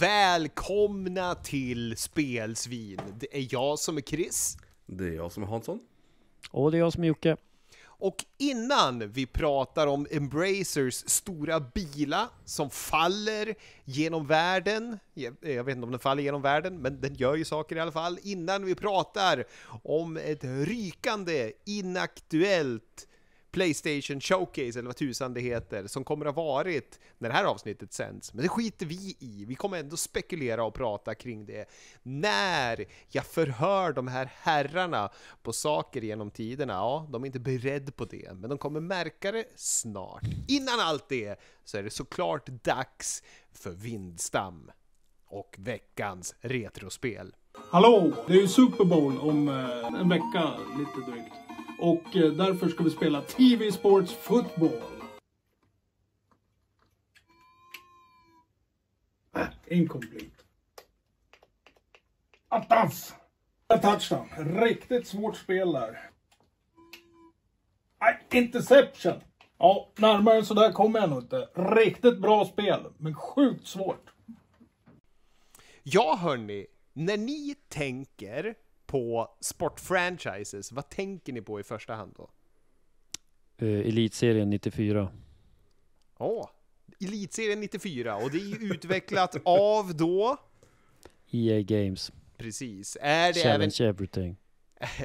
Välkomna till Spelsvin. Det är jag som är Chris. Det är jag som är Hansson. Och det är jag som är Jocke. Och innan vi pratar om Embracers stora bila som faller genom världen, jag vet inte om den faller genom världen, men den gör ju saker i alla fall. Innan vi pratar om ett rykande, inaktuellt Playstation Showcase, eller vad tusan det heter, som kommer att ha varit när det här avsnittet sänds. Men det skiter vi i. Vi kommer ändå spekulera och prata kring det. När jag förhör de här herrarna på saker genom tiderna, ja, de är inte beredda på det, men de kommer märka det snart. Innan allt det så är det såklart dags för Vindstam och veckans retrospel. Hallå! Det är ju Super Bowl om eh, en vecka lite drygt. Och eh, därför ska vi spela TV Sports Football. Incomplete. Attans! Touchdown. Riktigt svårt spel där. interception! Ja, närmare än där kommer jag nog inte. Riktigt bra spel, men sjukt svårt. Ja, hörni. När ni tänker på sportfranchises, vad tänker ni på i första hand då? Uh, Elitserien 94. Ja, oh, Elitserien 94 och det är ju utvecklat av då? EA Games. Precis. Är det Challenge även... everything.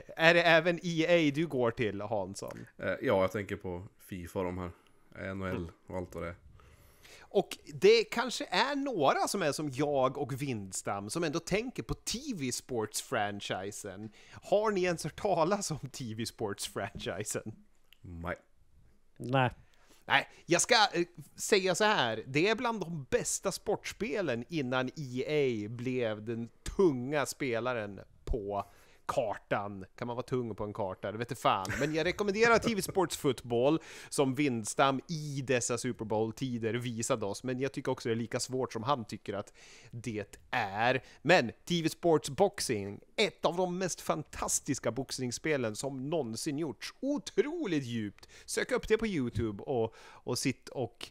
Är det även EA du går till Hansson? Uh, ja, jag tänker på Fifa de här. NHL och allt vad det är. Och det kanske är några som är som jag och Windstam som ändå tänker på TV Sports-franchisen. Har ni ens hört talas om TV Sports-franchisen? Nej. Nej. Nej, jag ska eh, säga så här. Det är bland de bästa sportspelen innan EA blev den tunga spelaren på kartan. Kan man vara tung på en karta? Det vete fan. Men jag rekommenderar TV Sports Football som Windstam i dessa Super Bowl-tider visade oss. Men jag tycker också det är lika svårt som han tycker att det är. Men TV Sports Boxing, ett av de mest fantastiska boxningsspelen som någonsin gjorts. Otroligt djupt! Sök upp det på Youtube och, och sitt och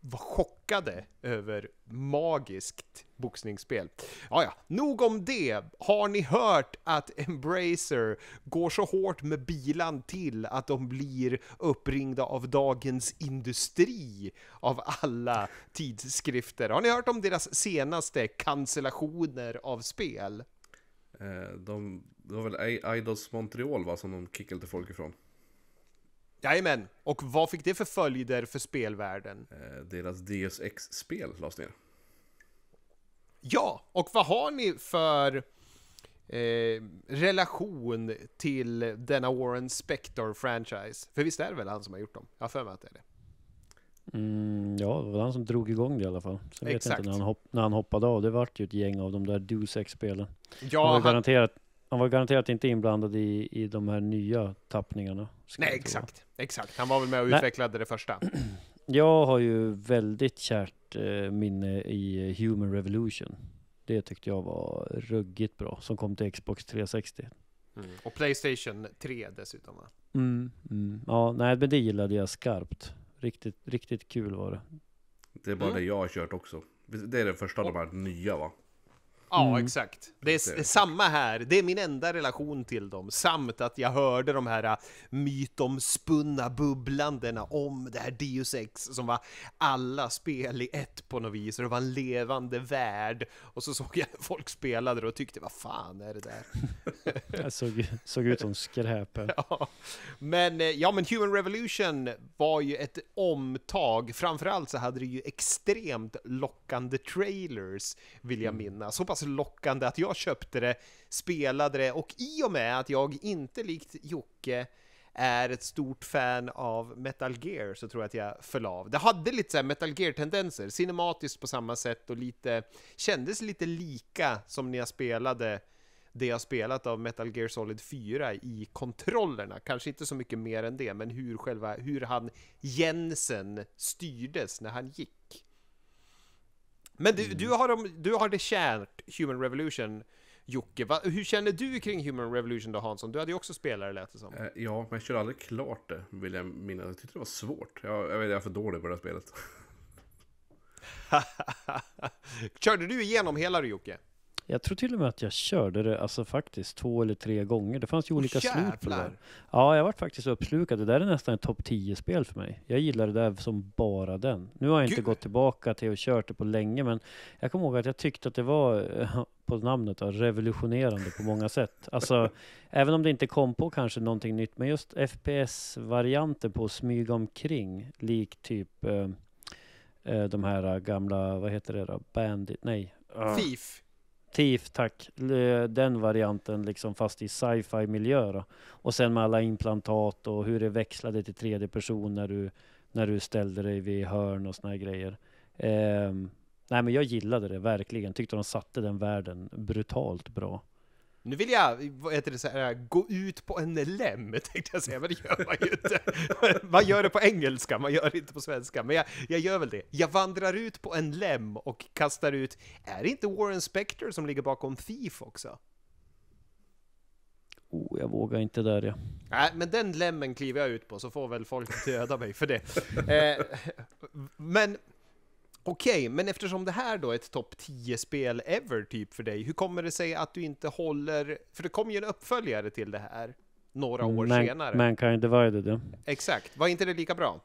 var chockade över magiskt boxningsspel. Ja, ja, nog om det. Har ni hört att Embracer går så hårt med bilan till att de blir uppringda av Dagens Industri av alla tidskrifter? Har ni hört om deras senaste cancellationer av spel? Eh, de, det var väl Idols Montreal va, som de kickade folk ifrån? Jajamän, och vad fick det för följder för spelvärlden? Eh, deras dsx spel lades ner. Ja, och vad har ni för eh, relation till denna Warren Spector-franchise? För visst är det väl han som har gjort dem? Jag har för mig att det är det. Mm, ja, det var han som drog igång det i alla fall. Sen Exakt. vet jag inte när han, hopp, när han hoppade av. Det vart ju ett gäng av de där Deus spelen Ja, han... garanterat han var garanterat inte inblandad i, i de här nya tappningarna. Nej, exakt. Exakt. Han var väl med och Nej. utvecklade det första. Jag har ju väldigt kärt eh, minne i eh, Human Revolution. Det tyckte jag var ruggigt bra, som kom till Xbox 360. Mm. Och Playstation 3 dessutom va? Mm, mm. Ja, nej men det gillade jag skarpt. Riktigt, riktigt kul var det. Det är bara mm. det jag har kört också. Det är det första av de här nya va? Ja, mm. exakt. Det är, det samma här. Det är min enda relation till dem. Samt att jag hörde de här äh, mytomspunna bubblandena om det här Deus Ex som var alla spel i ett på något vis. Och det var en levande värld. Och så såg jag folk spelade det och tyckte vad fan är det där? Det såg, såg ut som skräpet. Ja. Men, äh, ja, men Human Revolution var ju ett omtag. Framförallt så hade det ju extremt lockande trailers, vill jag mm. minnas. Så pass lockande att jag köpte det, spelade det och i och med att jag inte likt Jocke är ett stort fan av Metal Gear så tror jag att jag föll av. Det hade lite så Metal Gear-tendenser, cinematiskt på samma sätt och lite, kändes lite lika som när jag spelade det jag spelat av Metal Gear Solid 4 i kontrollerna. Kanske inte så mycket mer än det, men hur, själva, hur han Jensen styrdes när han gick. Men du, mm. du, har, de, du har det kärt, Human Revolution, Jocke. Va, hur känner du kring Human Revolution då Hansson? Du hade ju också spelare lät det som. Eh, ja, men jag körde aldrig klart det, vill jag minnas. Jag tyckte det var svårt. Jag, jag vet, jag är för dålig på det här spelet. Körde du igenom hela du Jocke? Jag tror till och med att jag körde det, alltså faktiskt två eller tre gånger. Det fanns ju olika Jävlar. slut på det där. Ja, jag vart faktiskt uppslukad. Det där är nästan ett topp 10-spel för mig. Jag gillar det där som bara den. Nu har jag Gud. inte gått tillbaka till och kört det på länge, men jag kommer ihåg att jag tyckte att det var, på namnet, då, revolutionerande på många sätt. Alltså, även om det inte kom på kanske någonting nytt, men just FPS-varianten på att smyga omkring, lik typ eh, eh, de här gamla, vad heter det då, Bandit, nej. Ah. Thief. Definitivt tack, den varianten liksom fast i sci-fi miljö då. Och sen med alla implantat och hur det växlade till tredje person när du, när du ställde dig vid hörn och såna här grejer. Eh, nej men jag gillade det verkligen, tyckte de satte den världen brutalt bra. Nu vill jag, vad heter det, så här, gå ut på en lem, tänkte jag säga, men det gör man ju inte. Man gör det på engelska, man gör det inte på svenska, men jag, jag gör väl det. Jag vandrar ut på en lem och kastar ut, är det inte Warren Spector som ligger bakom Thief också? Oh, jag vågar inte där ja. Nej, men den lemmen kliver jag ut på, så får väl folk döda mig för det. Eh, men Okej, okay, men eftersom det här då är ett topp 10-spel ever typ för dig, hur kommer det sig att du inte håller, för det kom ju en uppföljare till det här några år Man, senare. Mankind Divided ja. Exakt, var inte det lika bra?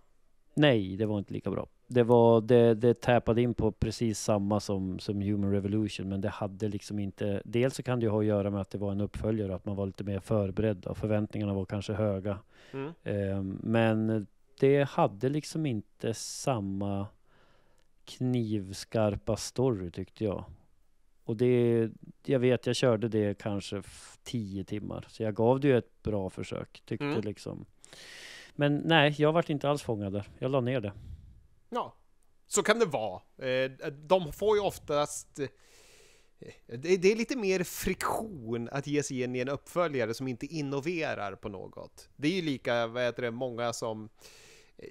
Nej, det var inte lika bra. Det, var, det, det täpade in på precis samma som, som Human Revolution, men det hade liksom inte... Dels så kan det ju ha att göra med att det var en uppföljare, att man var lite mer förberedd och förväntningarna var kanske höga. Mm. Eh, men det hade liksom inte samma knivskarpa story tyckte jag. Och det, jag vet, jag körde det kanske tio timmar. Så jag gav det ju ett bra försök, tyckte mm. liksom. Men nej, jag vart inte alls fångad där. Jag la ner det. Ja, så kan det vara. Eh, de får ju oftast... Eh, det är lite mer friktion att ge sig in i en uppföljare som inte innoverar på något. Det är ju lika, vad heter det, många som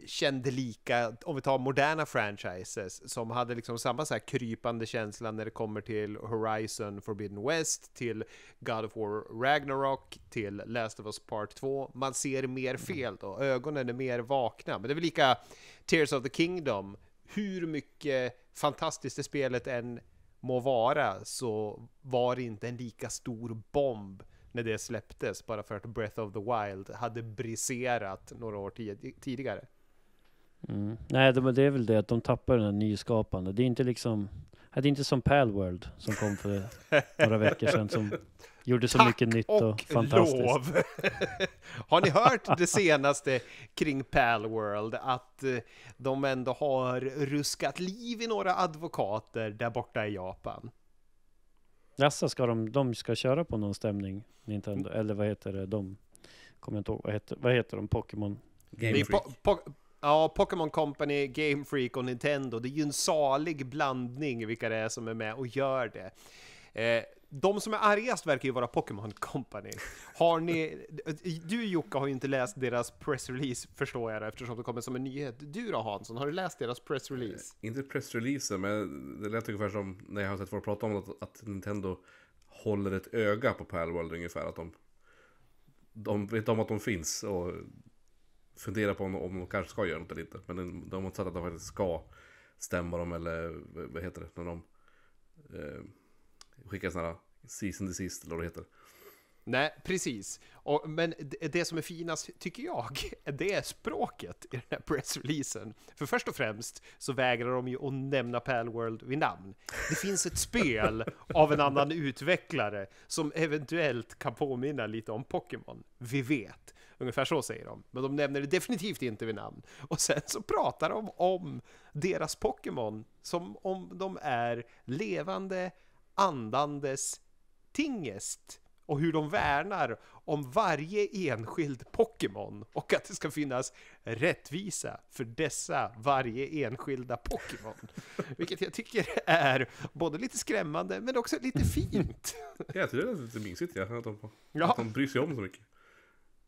kände lika, om vi tar moderna franchises, som hade liksom samma så här krypande känsla när det kommer till Horizon Forbidden West, till God of War Ragnarok, till Last of Us Part 2. Man ser mer mm. fel då, ögonen är mer vakna. Men det är väl lika Tears of the Kingdom, hur mycket fantastiskt det spelet än må vara så var det inte en lika stor bomb när det släpptes, bara för att Breath of the Wild hade briserat några år tidigare. Mm. Nej, det, är väl det att de tappar den här nyskapande. Det är inte liksom, det är inte som Palworld som kom för några veckor sedan som gjorde så Tack mycket nytt och, och fantastiskt. Lov. har ni hört det senaste kring Palworld? Att eh, de ändå har ruskat liv i några advokater där borta i Japan. Jaså, ska de, de ska köra på någon stämning? Nintendo, mm. eller vad heter det, de? Kommer inte ihåg, vad heter, vad heter de? Pokémon? Game Freak. Po po ja, Pokémon Company, Game Freak och Nintendo. Det är ju en salig blandning vilka det är som är med och gör det. Eh, de som är argast verkar ju vara Pokémon Company. Har ni, du Jocke har ju inte läst deras pressrelease förstår jag det, eftersom det kommer som en nyhet. Du då Hansson, har du läst deras pressrelease? Eh, inte pressreleasen, men det lät ungefär som när jag har sett folk prata om att, att Nintendo håller ett öga på Palworld ungefär. Att de, de vet om att de finns och funderar på om, om de kanske ska göra något eller inte. Men de har sagt att de faktiskt ska stämma dem eller vad heter det, när de eh, skicka sådana här season desist eller vad det heter. Nej, precis. Och, men det som är finast, tycker jag, det är språket i den här pressreleasen. För först och främst så vägrar de ju att nämna Palworld vid namn. Det finns ett spel av en annan utvecklare som eventuellt kan påminna lite om Pokémon. Vi vet. Ungefär så säger de. Men de nämner det definitivt inte vid namn. Och sen så pratar de om deras Pokémon som om de är levande andandes tingest och hur de värnar om varje enskild Pokémon och att det ska finnas rättvisa för dessa varje enskilda Pokémon. Vilket jag tycker är både lite skrämmande men också lite fint. jag tycker det är lite mysigt ja, att, de, ja. att de bryr sig om så mycket.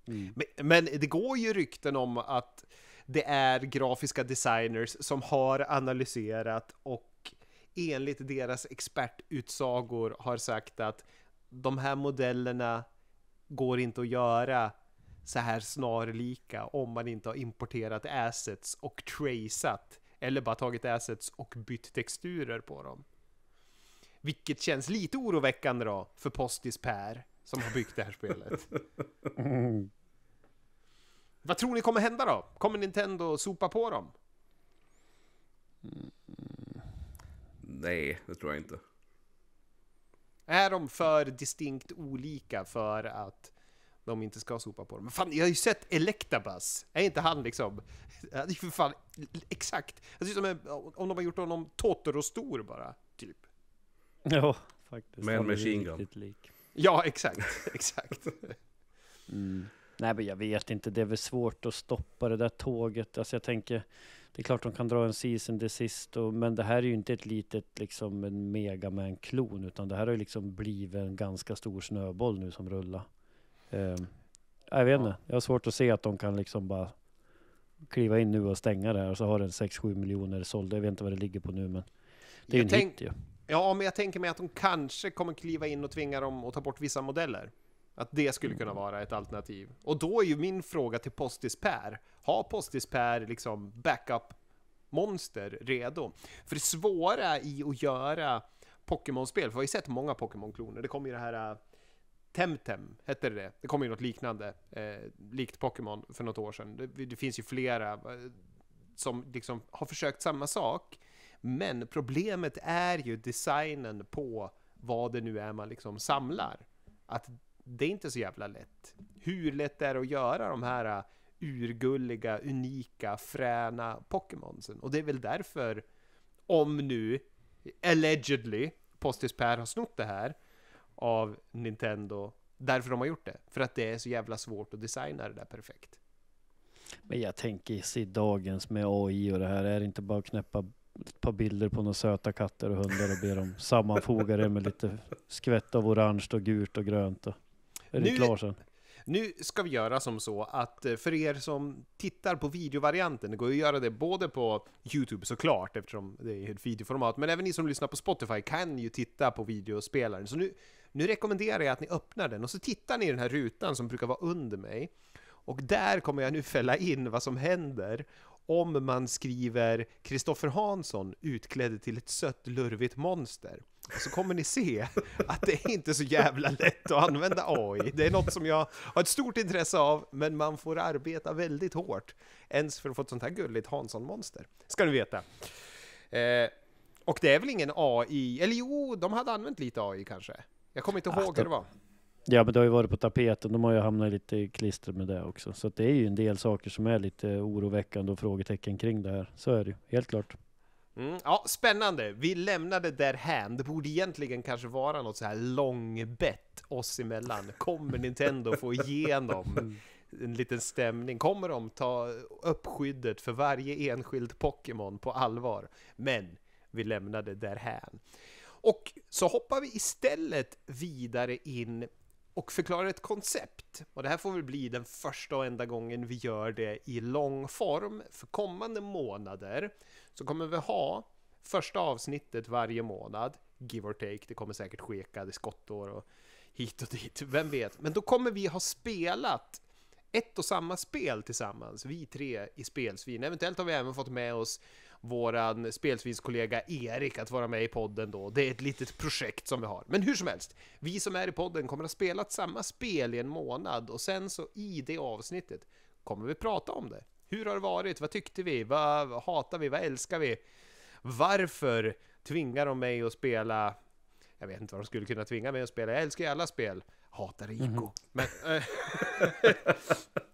Mm. Men, men, det går ju rykten om att det är grafiska designers som har analyserat och enligt deras expertutsagor har sagt att de här modellerna går inte att göra så här snarlika om man inte har importerat assets och traceat eller bara tagit assets och bytt texturer på dem. Vilket känns lite oroväckande då för Postis Per som har byggt det här spelet. Vad tror ni kommer hända då? Kommer Nintendo sopa på dem? Nej, det tror jag inte. Är de för distinkt olika för att de inte ska sopa på dem? fan, jag har ju sett Elektabas! Är inte han liksom... Det är ju för fan exakt! Det ser ut som om de har gjort honom och stor bara, typ. Ja, faktiskt. Med en machine gun. Ja, exakt, exakt. mm. Nej, men jag vet inte. Det är väl svårt att stoppa det där tåget. Alltså jag tänker det är klart de kan dra en season det sist, men det här är ju inte ett litet liksom en megaman-klon, utan det här har ju liksom blivit en ganska stor snöboll nu som rullar. Eh, jag vet inte, jag har svårt att se att de kan liksom bara kliva in nu och stänga det här och så har den 6-7 miljoner sålda. Jag vet inte vad det ligger på nu, men det är ju en tänk... hit ju. ja, men jag tänker mig att de kanske kommer kliva in och tvinga dem att ta bort vissa modeller. Att det skulle kunna mm. vara ett alternativ. Och då är ju min fråga till Postis Per, har Postis Per liksom backup-monster redo? För det svåra i att göra Pokémon-spel, för vi har ju sett många Pokémon-kloner, det kommer ju det här äh, Temtem hette det det. Det kom ju något liknande, eh, likt Pokémon för något år sedan. Det, det finns ju flera eh, som liksom har försökt samma sak. Men problemet är ju designen på vad det nu är man liksom samlar. Att det är inte så jävla lätt. Hur lätt är det att göra de här äh, urgulliga, unika, fräna Pokémonsen? Och det är väl därför, om nu, allegedly, Postis Per har snott det här av Nintendo, därför de har gjort det. För att det är så jävla svårt att designa det där perfekt. Men jag tänker i dagens med AI och det här, är det inte bara att knäppa ett par bilder på några söta katter och hundar och be dem sammanfoga det med lite skvätt av orange och gult och grönt. Och. Erik nu, Larsen. Nu ska vi göra som så att eh, för er som tittar på videovarianten, det går att göra det både på YouTube såklart eftersom det är ett videoformat, men även ni som lyssnar på Spotify kan ju titta på videospelaren. Så nu, nu rekommenderar jag att ni öppnar den och så tittar ni i den här rutan som brukar vara under mig. Och där kommer jag nu fälla in vad som händer om man skriver Kristoffer Hansson utklädd till ett sött lurvigt monster så kommer ni se att det är inte så jävla lätt att använda AI. Det är något som jag har ett stort intresse av, men man får arbeta väldigt hårt ens för att få ett sånt här gulligt Hansson-monster, ska ni veta. Eh, och det är väl ingen AI, eller jo, de hade använt lite AI kanske. Jag kommer inte ihåg ah, hur det var. Ja, men det har ju varit på tapeten. De har ju hamnat lite i klister med det också. Så det är ju en del saker som är lite oroväckande och frågetecken kring det här. Så är det ju, helt klart. Mm, ja, spännande! Vi lämnade därhän. Det borde egentligen kanske vara något så här långbett oss emellan. Kommer Nintendo få igenom en liten stämning? Kommer de ta upp skyddet för varje enskild Pokémon på allvar? Men vi lämnade därhän. Och så hoppar vi istället vidare in och förklarar ett koncept. Och det här får väl bli den första och enda gången vi gör det i lång form. För kommande månader så kommer vi ha första avsnittet varje månad, give or take, det kommer säkert skeka, ske skottår och hit och dit, vem vet. Men då kommer vi ha spelat ett och samma spel tillsammans, vi tre i Spelsvin. Eventuellt har vi även fått med oss våran spelsvinskollega Erik att vara med i podden då. Det är ett litet projekt som vi har. Men hur som helst, vi som är i podden kommer att ha spelat samma spel i en månad och sen så i det avsnittet kommer vi prata om det. Hur har det varit? Vad tyckte vi? Vad hatar vi? Vad älskar vi? Varför tvingar de mig att spela? Jag vet inte vad de skulle kunna tvinga mig att spela. Jag älskar ju alla spel. Hatar Iko. Mm. Mm-hmm. Men... Eh,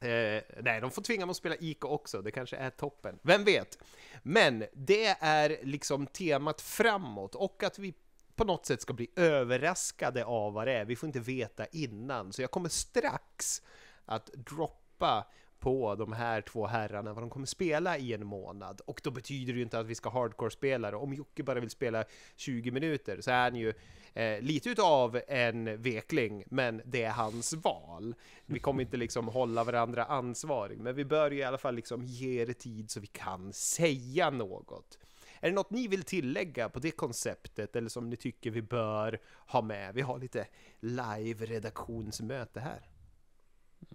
Eh, nej, de får tvinga mig att spela IK också, det kanske är toppen. Vem vet? Men det är liksom temat framåt och att vi på något sätt ska bli överraskade av vad det är. Vi får inte veta innan, så jag kommer strax att droppa på de här två herrarna vad de kommer spela i en månad. Och då betyder det ju inte att vi ska hardcore spela Om Jocke bara vill spela 20 minuter så är han ju eh, lite utav en vekling, men det är hans val. Vi kommer inte liksom hålla varandra ansvarig, men vi bör ju i alla fall liksom ge det tid så vi kan säga något. Är det något ni vill tillägga på det konceptet eller som ni tycker vi bör ha med? Vi har lite live redaktionsmöte här.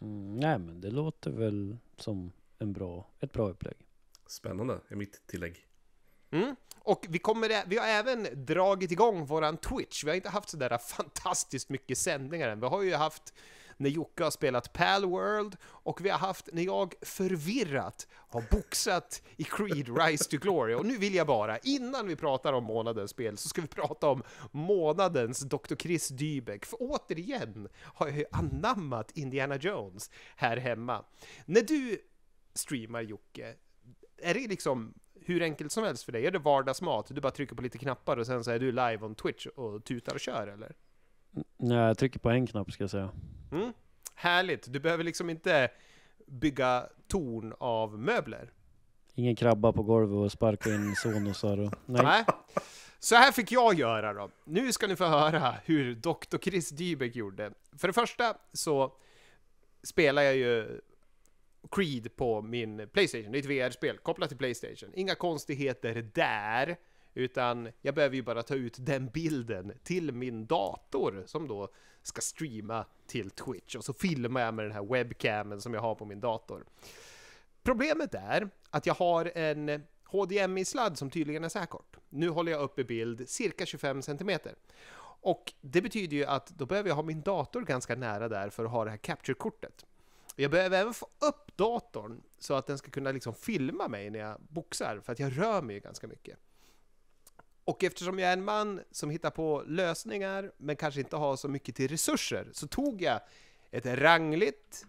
Mm, nej, men det låter väl som en bra, ett bra upplägg. Spännande är mitt tillägg. Mm. Och vi, kommer, vi har även dragit igång våran Twitch. Vi har inte haft sådär fantastiskt mycket sändningar än. Vi har ju haft när Jocke har spelat Pal World och vi har haft när jag förvirrat har boxat i Creed Rise to Glory. Och nu vill jag bara, innan vi pratar om månadens spel, så ska vi prata om månadens Dr. Chris Dybeck. För återigen har jag ju anammat Indiana Jones här hemma. När du streamar Jocke, är det liksom hur enkelt som helst för dig. Är det vardagsmat? Du bara trycker på lite knappar och sen så är du live on Twitch och tutar och kör eller? Nej, jag trycker på en knapp ska jag säga. Mm. Härligt! Du behöver liksom inte bygga torn av möbler. Ingen krabba på golvet och sparka in sonosar och... Nej. Nej. Så här fick jag göra då. Nu ska ni få höra hur Dr. Chris Dybeck gjorde. För det första så spelar jag ju Creed på min Playstation. Det är ett VR-spel kopplat till Playstation. Inga konstigheter där, utan jag behöver ju bara ta ut den bilden till min dator som då ska streama till Twitch och så filmar jag med den här webcamen som jag har på min dator. Problemet är att jag har en HDMI-sladd som tydligen är så här kort. Nu håller jag uppe bild cirka 25 cm. Och det betyder ju att då behöver jag ha min dator ganska nära där för att ha det här capture-kortet jag behöver även få upp datorn så att den ska kunna liksom filma mig när jag boxar, för att jag rör mig ganska mycket. Och eftersom jag är en man som hittar på lösningar, men kanske inte har så mycket till resurser, så tog jag ett rangligt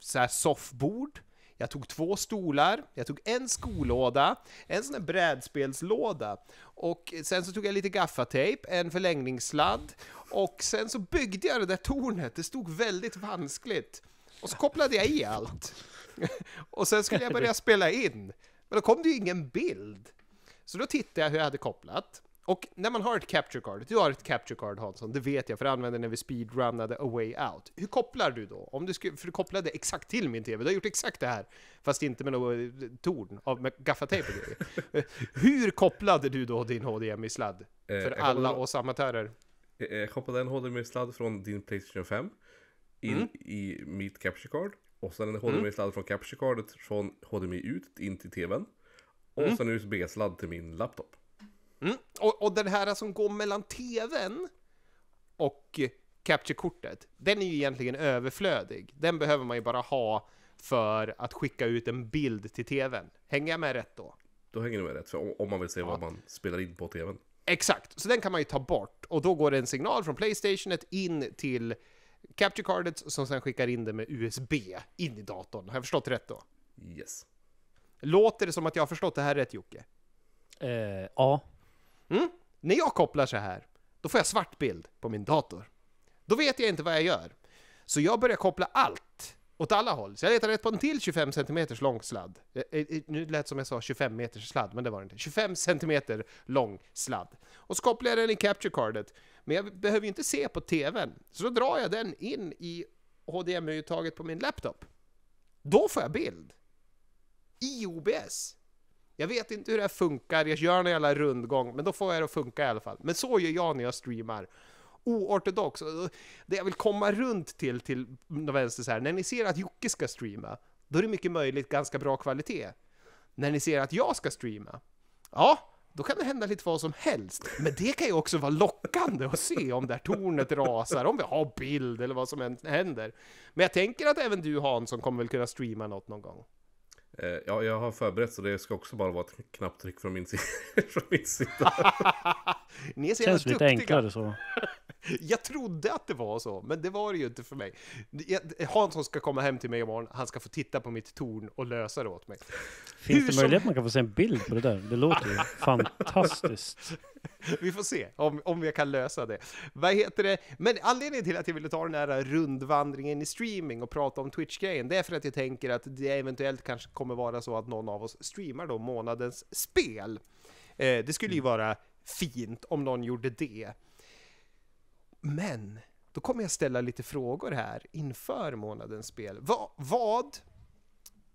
så här soffbord, jag tog två stolar, jag tog en skolåda, en sån här brädspelslåda och sen så tog jag lite gaffatejp, en förlängningssladd och sen så byggde jag det där tornet. Det stod väldigt vanskligt. Och så kopplade jag i allt. Och sen skulle jag börja spela in. Men då kom det ju ingen bild. Så då tittade jag hur jag hade kopplat. Och när man har ett capture card, du har ett capture card Hansson, det vet jag för jag använde när vi speedrunnade A Way Out. Hur kopplar du då? Om du skulle, för du kopplade exakt till min TV, du har gjort exakt det här, fast inte med något eh, torn av med gaffatejp och grejer. Hur kopplade du då din HDMI-sladd? Eh, för eh, alla oss amatörer. Eh, jag kopplade en HDMI-sladd från din Playstation 5 in mm. i mitt capture card. Och sen en HDMI-sladd mm. från capture cardet från HDMI ut in till tvn. Och mm. sen en USB-sladd till min laptop. Mm. Och, och den här som går mellan tvn och capture-kortet, den är ju egentligen överflödig. Den behöver man ju bara ha för att skicka ut en bild till tvn. Hänger jag med rätt då? Då hänger du med rätt, för om man vill se ja. vad man spelar in på tvn. Exakt, så den kan man ju ta bort och då går det en signal från Playstationet in till capture cardet som sen skickar in det med USB in i datorn. Har jag förstått rätt då? Yes. Låter det som att jag har förstått det här rätt Jocke? Eh, ja. Mm? När jag kopplar så här, då får jag svart bild på min dator. Då vet jag inte vad jag gör. Så jag börjar koppla allt åt alla håll. Så jag letade rätt på en till 25 cm lång sladd. Eh, eh, eh, nu lät som jag sa 25 meters sladd, men det var det inte. 25 cm lång sladd. Och så kopplar jag den i capture cardet. Men jag behöver ju inte se på TVn, så då drar jag den in i HDMI-uttaget på min laptop. Då får jag bild! I OBS! Jag vet inte hur det här funkar, jag gör en jävla rundgång, men då får jag det att funka i alla fall. Men så gör jag när jag streamar oortodox. Det jag vill komma runt till, till vänster så här, när ni ser att Jocke ska streama, då är det mycket möjligt ganska bra kvalitet. När ni ser att jag ska streama, ja, då kan det hända lite vad som helst. Men det kan ju också vara lockande att se om det här tornet rasar, om vi har bild eller vad som händer. Men jag tänker att även du Hansson kommer väl kunna streama något någon gång? Eh, ja, jag har förberett så det ska också bara vara ett knapptryck från min, från min sida. Ni är så Känns lite duktiga. enklare så. Jag trodde att det var så, men det var det ju inte för mig. Hansson ska komma hem till mig imorgon, han ska få titta på mitt torn och lösa det åt mig. Finns Hur det möjlighet att man kan få se en bild på det där? Det låter ju fantastiskt. Vi får se om, om jag kan lösa det. Vad heter det? Men anledningen till att jag ville ta den här rundvandringen i streaming och prata om Twitch-grejen, det är för att jag tänker att det eventuellt kanske kommer vara så att någon av oss streamar då månadens spel. Eh, det skulle ju mm. vara fint om någon gjorde det. Men, då kommer jag ställa lite frågor här inför månadens spel. Va, vad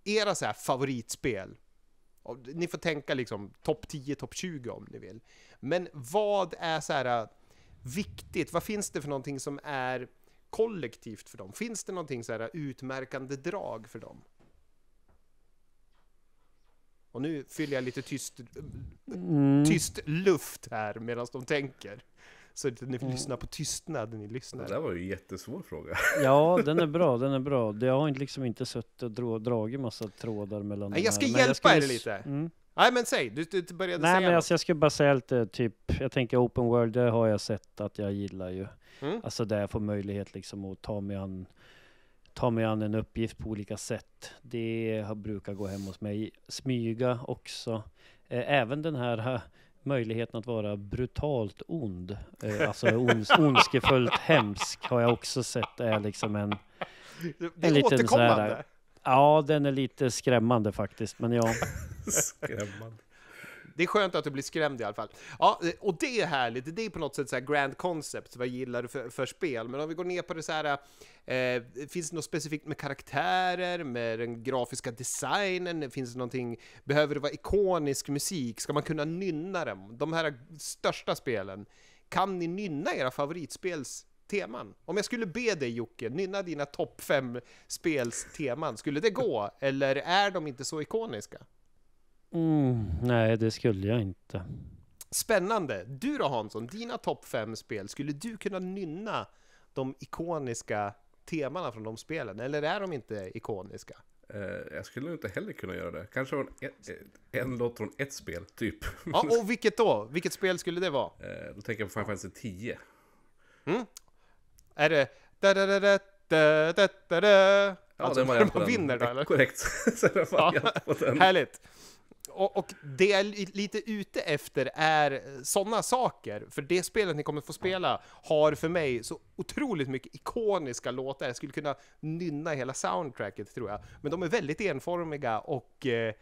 era så här favoritspel ni får tänka liksom topp 10, topp 20 om ni vill. Men vad är så här äh, viktigt? Vad finns det för någonting som är kollektivt för dem? Finns det någonting så här äh, utmärkande drag för dem? Och nu fyller jag lite tyst, mm. tyst luft här medan de tänker. Så att ni får mm. lyssna på tystnad när ni lyssnar. Det där var ju en jättesvår fråga. Ja, den är bra, den är bra. Jag har liksom inte suttit och dragit massa trådar mellan Nej, Jag ska hjälpa jag ska... er lite. Mm. Nej men säg, du, du började Nej, säga Nej men alltså, jag skulle bara säga lite typ, jag tänker open world, det har jag sett att jag gillar ju. Mm. Alltså där jag får möjlighet liksom att ta mig an ta mig an en uppgift på olika sätt. Det brukar gå hem hos mig. Smyga också. Eh, även den här möjligheten att vara brutalt ond, eh, alltså ons, ondskefullt hemsk, har jag också sett är liksom en... Det, är en liten så här, Ja, den är lite skrämmande faktiskt, men ja. skrämmande det är skönt att du blir skrämd i alla fall. Ja, och det är härligt. Det är på något sätt så grand concept, vad gillar du för, för, spel? Men om vi går ner på det så här, eh, finns det något specifikt med karaktärer, med den grafiska designen? Finns det någonting, behöver det vara ikonisk musik? Ska man kunna nynna dem? De här största spelen, kan ni nynna era favoritspels teman. Om jag skulle be dig Jocke, nynna dina topp fem spels teman, skulle det gå? Eller är de inte så ikoniska? Mm, nej, det skulle jag inte. Spännande! Du då Hansson, dina topp fem spel, skulle du kunna nynna de ikoniska temana från de spelen? Eller är de inte ikoniska? Eh, jag skulle inte heller kunna göra det. Kanske en, en låt från ett spel, typ. Ja, och vilket då? Vilket spel skulle det vara? Eh, då tänker jag på Final Fantasy 10. Mm. Är det... Da, da, da, da, da, da, da. Ja, alltså, den man vinner då, eller? Korrekt. ja, härligt! och, och det jag är lite ute efter är eh, sådana saker, för det spelet ni kommer få spela har för mig så otroligt mycket ikoniska låtar. Jag skulle kunna nynna hela soundtracket tror jag, men de är väldigt enformiga och eh,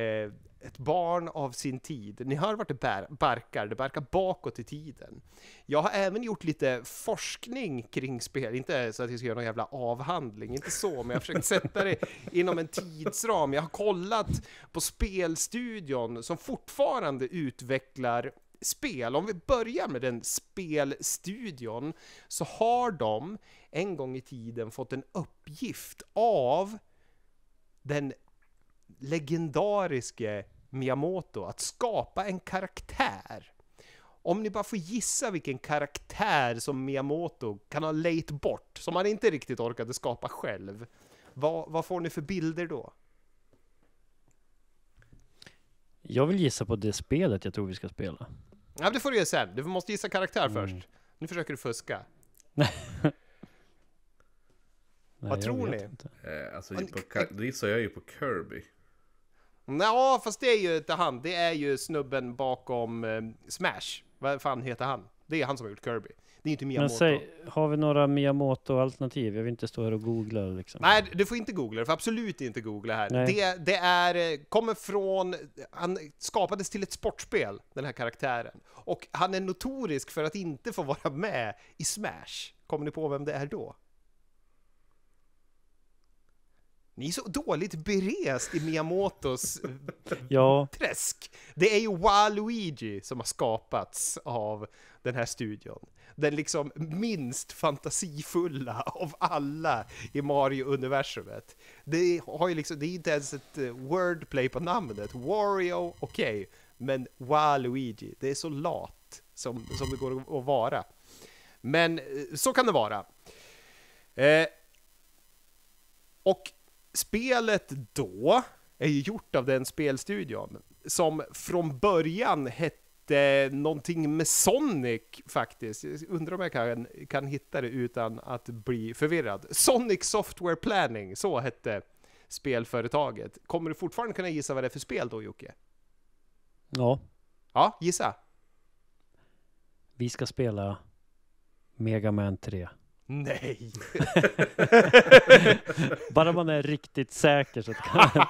eh ett barn av sin tid. Ni hör vart det barkar, det barkar bakåt i tiden. Jag har även gjort lite forskning kring spel, inte så att jag ska göra någon jävla avhandling, inte så, men jag har försökt sätta det inom en tidsram. Jag har kollat på spelstudion som fortfarande utvecklar spel. Om vi börjar med den spelstudion, så har de en gång i tiden fått en uppgift av den legendariske Miyamoto att skapa en karaktär. Om ni bara får gissa vilken karaktär som Miyamoto kan ha lejt bort, som han inte riktigt orkade skapa själv. Vad, vad får ni för bilder då? Jag vill gissa på det spelet jag tror vi ska spela. Ja, det får du göra sen. Du måste gissa karaktär mm. först. Nu försöker du fuska. Nej, Vad tror ni? Eh, alltså, på, då gissar jag ju på Kirby. Ja, fast det är ju inte han. Det är ju snubben bakom eh, Smash. Vad fan heter han? Det är han som har gjort Kirby. Det är inte Miyamoto. Men säg, har vi några Miyamoto-alternativ? Jag vill inte stå här och googla liksom. Nej, du får inte googla. Du får absolut inte googla här. Det, det är, eh, kommer från, han skapades till ett sportspel, den här karaktären. Och han är notorisk för att inte få vara med i Smash. Kommer ni på vem det är då? Ni är så dåligt berest i Miyamotos ja. träsk. Det är ju Waluigi som har skapats av den här studion. Den liksom minst fantasifulla av alla i Mario-universumet. Det, liksom, det är inte ens ett eh, wordplay på namnet. Wario, okej, okay. men Waluigi, det är så lat som, som det går att vara. Men eh, så kan det vara. Eh, och spelet då är ju gjort av den spelstudion som från början hette någonting med Sonic faktiskt. Jag undrar om jag kan, kan hitta det utan att bli förvirrad. Sonic Software Planning, så hette spelföretaget. Kommer du fortfarande kunna gissa vad det är för spel då Jocke? Ja. Ja, gissa. Vi ska spela Mega Man 3. Nej! Bara man är riktigt säker så kan man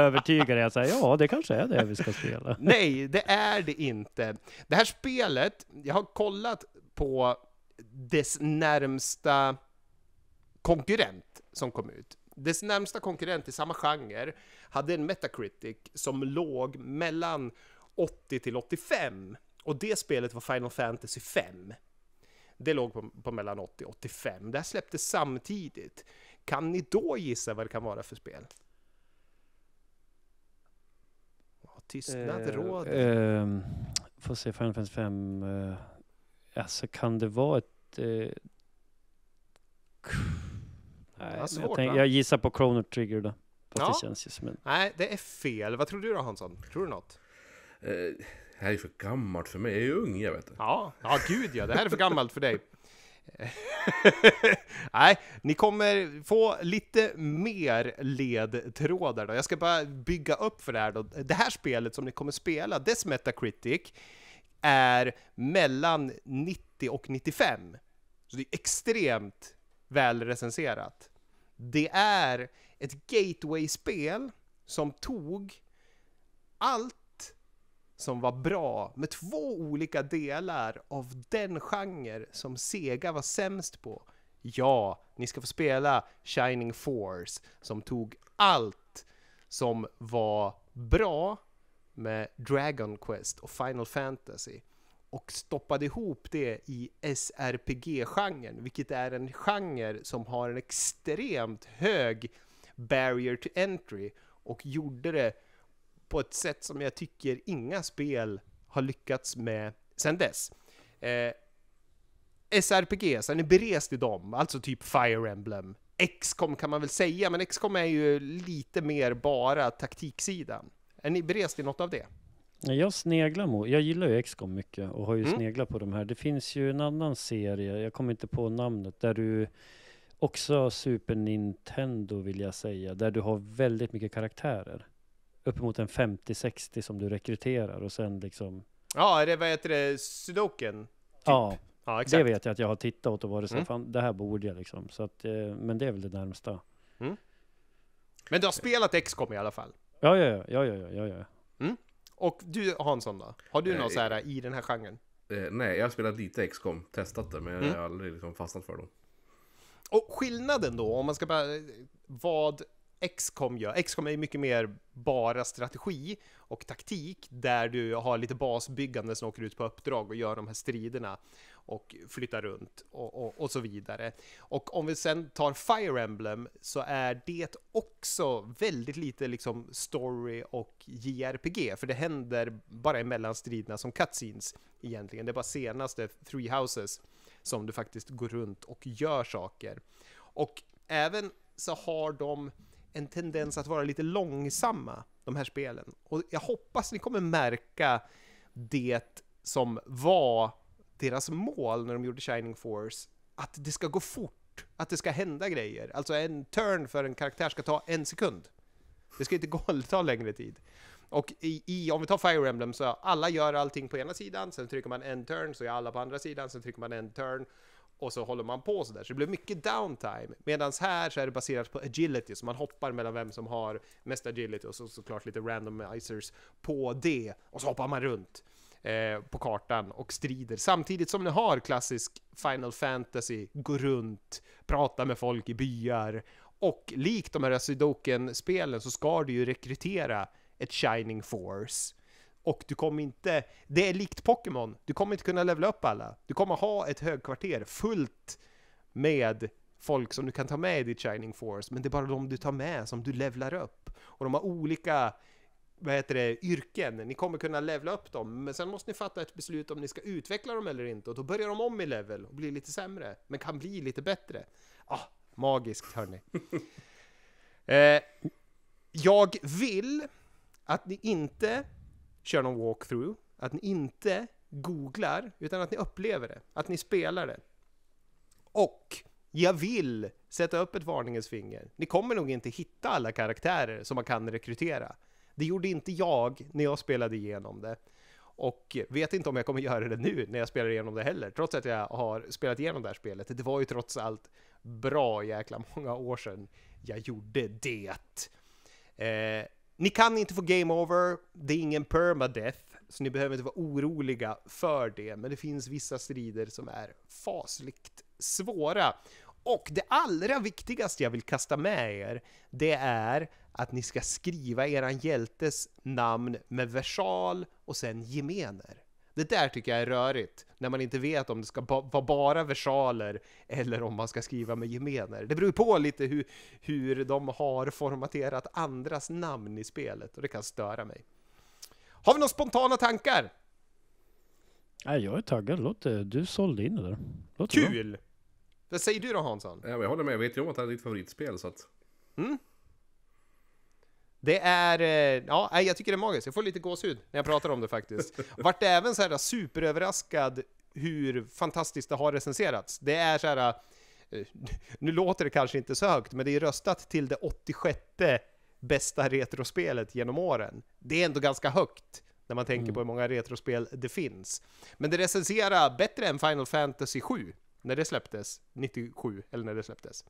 övertyga dig att säga ja, det kanske är det vi ska spela. Nej, det är det inte. Det här spelet, jag har kollat på dess närmsta konkurrent som kom ut. Dess närmsta konkurrent i samma genre hade en Metacritic som låg mellan 80 till 85 och det spelet var Final Fantasy 5. Det låg på, på mellan 80 och 85. Det här släpptes samtidigt. Kan ni då gissa vad det kan vara för spel? Tystnad eh, råder. Eh, får se, Final Fantasy 5. Eh, alltså kan det vara ett... Eh, Nej, svårt, jag, tänk, jag, gissar på Chrono Trigger då. Fast ja. det känns ju som en... Nej, det är fel. Vad tror du då Hansson? Tror du något? Eh, det här är för gammalt för mig, jag är ju ung jag vet. Det. Ja, ja gud ja, det här är för gammalt för dig. Nej, ni kommer få lite mer ledtrådar då. Jag ska bara bygga upp för det här då. Det här spelet som ni kommer spela, dess Metacritic, är mellan 90 och 95. Så det är extremt väl recenserat. Det är ett gateway-spel som tog allt som var bra med två olika delar av den genre som Sega var sämst på. Ja, ni ska få spela Shining Force som tog allt som var bra med Dragon Quest och Final Fantasy och stoppade ihop det i SRPG-genren, vilket är en genre som har en extremt hög barrier to entry och gjorde det på ett sätt som jag tycker inga spel har lyckats med sedan dess. Eh, SRPGs, han är berest i dem, alltså typ Fire Emblem. XCOM kan man väl säga, men XCOM är ju lite mer bara taktiksidan. Är ni berest i något av det? Jag sneglar mot, jag gillar ju XCOM mycket och har ju mm. sneglat på de här. Det finns ju en annan serie, jag kommer inte på namnet, där du också Super Nintendo vill jag säga, där du har väldigt mycket karaktärer uppemot en 50-60 som du rekryterar och sen liksom... Ja, är det, vad heter det, Sudoken? Typ. Ja, ja det vet jag att jag har tittat åt och varit så mm. fan det här borde jag liksom. Så att, eh, men det är väl det närmsta. Mm. Men du har spelat XCOM i alla fall? Ja, ja, ja, ja, ja, ja. ja. Mm. Och du Hansson då? Har du något så här i den här genren? Eh, nej, jag har spelat lite XCOM, testat det, men mm. jag har mm. aldrig liksom fastnat för dem. Och skillnaden då, om man ska bara, vad X-com gör. X-com är mycket mer bara strategi och taktik där du har lite basbyggande som åker ut på uppdrag och gör de här striderna och flyttar runt och, och, och, så vidare. Och om vi sen tar Fire Emblem så är det också väldigt lite liksom story och JRPG för det händer bara emellan striderna som cutscenes egentligen. Det är bara senaste Three Houses som du faktiskt går runt och gör saker. Och även så har de en tendens att vara lite långsamma, de här spelen. Och jag hoppas ni kommer märka det som var deras mål när de gjorde Shining Force, att det ska gå fort, att det ska hända grejer. Alltså en turn för en karaktär ska ta en sekund. Det ska inte gå, ta längre tid. Och i, i, om vi tar Fire Emblem så alla gör allting på ena sidan, sen trycker man en turn så är alla på andra sidan, sen trycker man en turn och så håller man på sådär. Så det blir mycket downtime. Medan här så är det baserat på agility, så man hoppar mellan vem som har mest agility och så såklart lite randomizers på det. Och så hoppar man runt eh, på kartan och strider. Samtidigt som ni har klassisk Final Fantasy, gå runt, prata med folk i byar. Och likt de här Sudoken-spelen så ska du ju rekrytera ett Shining Force och du kommer inte, det är likt Pokémon, du kommer inte kunna levla upp alla. Du kommer ha ett högkvarter fullt med folk som du kan ta med i ditt Shining Force, men det är bara de du tar med som du levlar upp. Och de har olika, vad heter det, yrken. Ni kommer kunna levla upp dem, men sen måste ni fatta ett beslut om ni ska utveckla dem eller inte och då börjar de om i level och blir lite sämre, men kan bli lite bättre. Ah, magiskt hörni. eh, jag vill att ni inte kör någon walkthrough, att ni inte googlar, utan att ni upplever det, att ni spelar det. Och jag vill sätta upp ett varningens finger. Ni kommer nog inte hitta alla karaktärer som man kan rekrytera. Det gjorde inte jag när jag spelade igenom det. Och vet inte om jag kommer göra det nu när jag spelar igenom det heller, trots att jag har spelat igenom det här spelet. Det var ju trots allt bra jäkla många år sedan jag gjorde det. Eh, ni kan inte få game over, det är ingen permadeath, så ni behöver inte vara oroliga för det, men det finns vissa strider som är fasligt svåra. Och det allra viktigaste jag vill kasta med er, det är att ni ska skriva eran hjältes namn med versal och sen gemener. Det där tycker jag är rörigt, när man inte vet om det ska ba vara bara versaler eller om man ska skriva med gemener. Det beror på lite hur, hur de har formaterat andras namn i spelet och det kan störa mig. Har vi några spontana tankar? Nej, jag är taggad. Låt eh, Du sålde in det där. Låt Kul! Vad säger du då Hansson? jag håller med. Jag vet ju om att det här är ditt favoritspel så att... Mm. Det är, eh, ja, jag tycker det är magiskt. Jag får lite gåshud när jag pratar om det faktiskt. Vart även så här superöverraskad hur fantastiskt det har recenserats. Det är så här, eh, nu låter det kanske inte så högt, men det är röstat till det 86 bästa retrospelet genom åren. Det är ändå ganska högt när man tänker mm. på hur många retrospel det finns. Men det recenserar bättre än Final Fantasy 7 när det släpptes, 97 eller när det släpptes.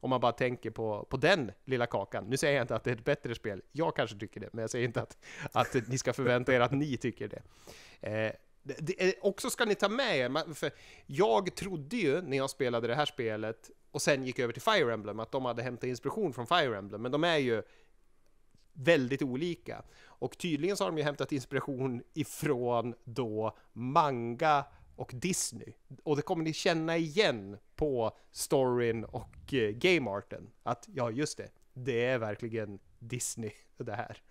Om man bara tänker på, på den lilla kakan. Nu säger jag inte att det är ett bättre spel, jag kanske tycker det, men jag säger inte att, att ni ska förvänta er att ni tycker det. Eh, det är, eh, också ska ni ta med er, för jag trodde ju när jag spelade det här spelet och sen gick över till Fire Emblem att de hade hämtat inspiration från Fire Emblem, men de är ju väldigt olika. Och tydligen så har de ju hämtat inspiration ifrån då manga och Disney. Och det kommer ni känna igen på storyn och eh, Game Arten. Att ja, just det, det är verkligen Disney det här.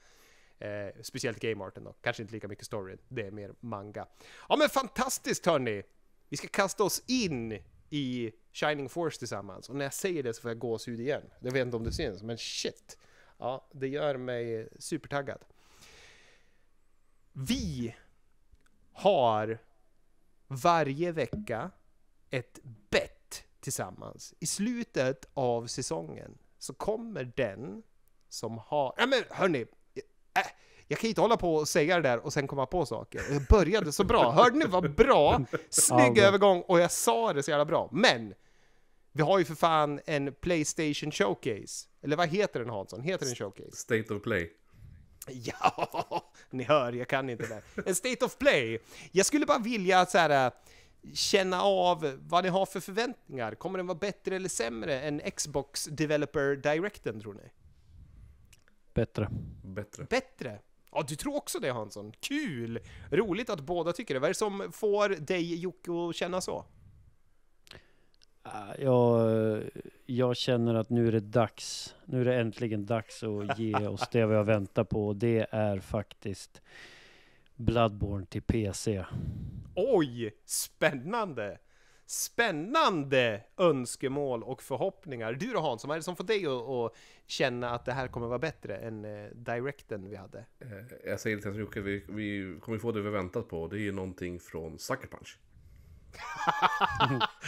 Eh, speciellt Arten då, kanske inte lika mycket storyn, det är mer manga. Ja men fantastiskt hörni! Vi ska kasta oss in i Shining Force tillsammans och när jag säger det så får jag gåshud igen. Jag vet inte om det syns, men shit! Ja, det gör mig supertaggad. Vi har varje vecka ett bett tillsammans. I slutet av säsongen så kommer den som har... Nej men hörni! Äh, jag kan inte hålla på och säga det där och sen komma på saker. Jag började så bra. Hörde ni vad bra? Snygg ja, övergång och jag sa det så jävla bra. Men! Vi har ju för fan en Playstation Showcase. Eller vad heter den Hansson? Heter den Showcase? State of Play. Ja! Ni hör, jag kan inte det. En state of play. Jag skulle bara vilja så här, eh, känna av vad ni har för förväntningar. Kommer den vara bättre eller sämre än Xbox Developer Directen tror ni? Bättre. Bättre. Bättre? Ja, du tror också det Hansson? Kul! Roligt att båda tycker det. Vad är det som får dig, Jocke, att känna så? Äh, jag, jag känner att nu är det dags. Nu är det äntligen dags att ge oss det vi har väntat på. och Det är faktiskt Bloodborne till PC. Oj, spännande! Spännande önskemål och förhoppningar. Du då Hans, vad är det som får dig att, att känna att det här kommer vara bättre än eh, Directen vi hade? Eh, jag säger det till Jocke, vi, vi kommer få det vi väntat på. Det är ju någonting från Sucker Punch.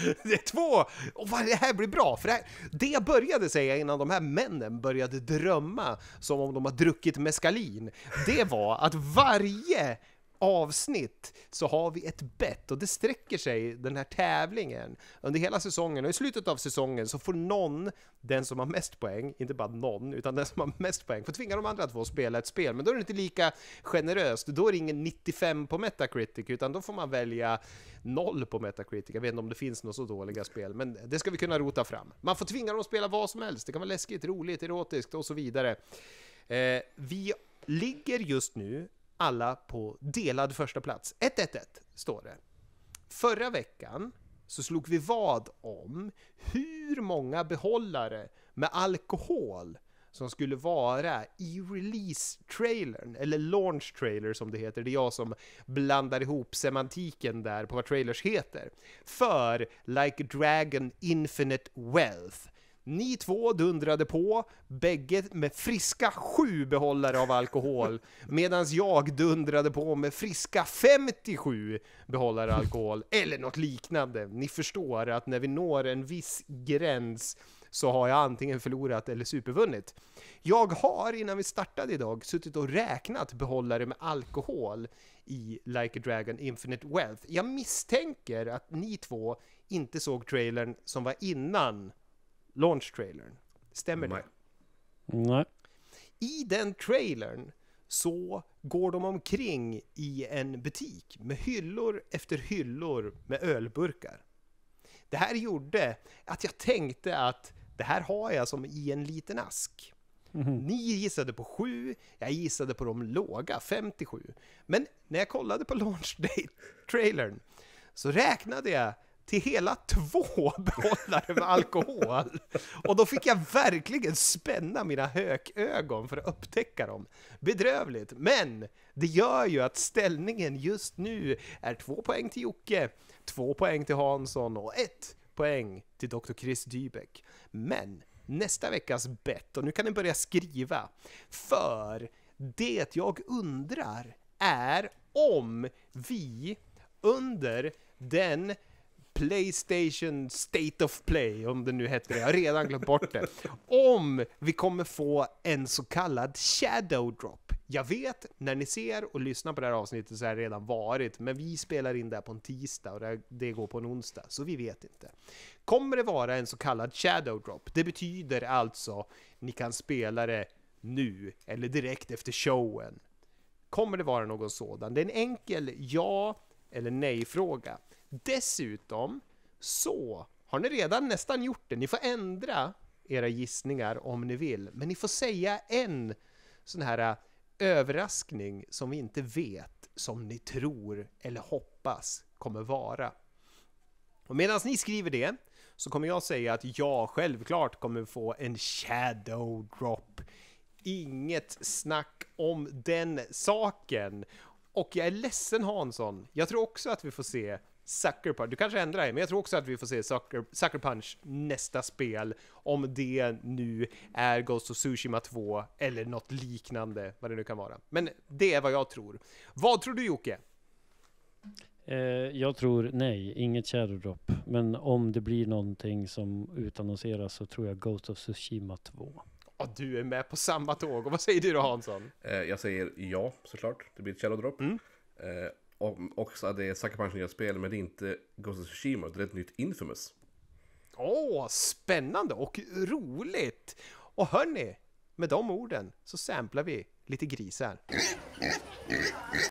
det är två! Och vad det här blir bra! För det, här, det jag började säga innan de här männen började drömma som om de har druckit meskalin, det var att varje avsnitt så har vi ett bett och det sträcker sig, den här tävlingen, under hela säsongen och i slutet av säsongen så får någon, den som har mest poäng, inte bara någon, utan den som har mest poäng, får tvinga de andra två att spela ett spel, men då är det inte lika generöst, då är det ingen 95 på Metacritic, utan då får man välja noll på Metacritic, jag vet inte om det finns några så dåliga spel, men det ska vi kunna rota fram. Man får tvinga dem att spela vad som helst, det kan vara läskigt, roligt, erotiskt och så vidare. Eh, vi ligger just nu alla på delad första plats. 1-1-1 står det. Förra veckan så slog vi vad om hur många behållare med alkohol som skulle vara i release-trailern, eller launch-trailer som det heter, det är jag som blandar ihop semantiken där på vad trailers heter, för Like Dragon Infinite Wealth ni två dundrade på, bägge med friska sju behållare av alkohol, medan jag dundrade på med friska 57 behållare alkohol, eller något liknande. Ni förstår att när vi når en viss gräns så har jag antingen förlorat eller supervunnit. Jag har innan vi startade idag suttit och räknat behållare med alkohol i Like a Dragon Infinite Wealth. Jag misstänker att ni två inte såg trailern som var innan launch-trailern. Stämmer Nej. det? Nej. I den trailern så går de omkring i en butik med hyllor efter hyllor med ölburkar. Det här gjorde att jag tänkte att det här har jag som i en liten ask. Mm Ni gissade på sju, jag gissade på de låga, 57. Men när jag kollade på launch date trailern så räknade jag till hela två behållare med alkohol. Och då fick jag verkligen spänna mina hökögon för att upptäcka dem. Bedrövligt, men det gör ju att ställningen just nu är två poäng till Jocke, två poäng till Hansson och ett poäng till Dr. Chris Dybeck. Men nästa veckas bett, och nu kan ni börja skriva, för det jag undrar är om vi under den Playstation State of Play, om det nu hette det. Jag har redan glömt bort det. Om vi kommer få en så kallad shadow drop. Jag vet, när ni ser och lyssnar på det här avsnittet så har det redan varit, men vi spelar in det här på en tisdag och det går på en onsdag, så vi vet inte. Kommer det vara en så kallad shadow drop? Det betyder alltså, ni kan spela det nu, eller direkt efter showen. Kommer det vara någon sådan? Det är en enkel ja eller nej-fråga. Dessutom så har ni redan nästan gjort det. Ni får ändra era gissningar om ni vill, men ni får säga en sån här äh, överraskning som vi inte vet, som ni tror eller hoppas kommer vara. Och medan ni skriver det så kommer jag säga att jag självklart kommer få en shadow drop. Inget snack om den saken. Och jag är ledsen Hansson, jag tror också att vi får se Sucker Punch. Du kanske ändrar dig, men jag tror också att vi får se Sucker, Sucker Punch nästa spel. Om det nu är Ghost of Tsushima 2 eller något liknande, vad det nu kan vara. Men det är vad jag tror. Vad tror du Jocke? Eh, jag tror nej, inget Shadow Drop. Men om det blir någonting som utannonseras så tror jag Ghost of Tsushima 2. Och du är med på samma tåg. Och vad säger du då Hansson? Eh, jag säger ja, såklart. Det blir ett Shadow Drop. Mm. Eh, och också att det är Sucker Punch nya spel, men det är inte Ghost of Tsushima, det är ett nytt Infamous. Åh, oh, spännande och roligt! Och hörni, med de orden så samplar vi lite grisar.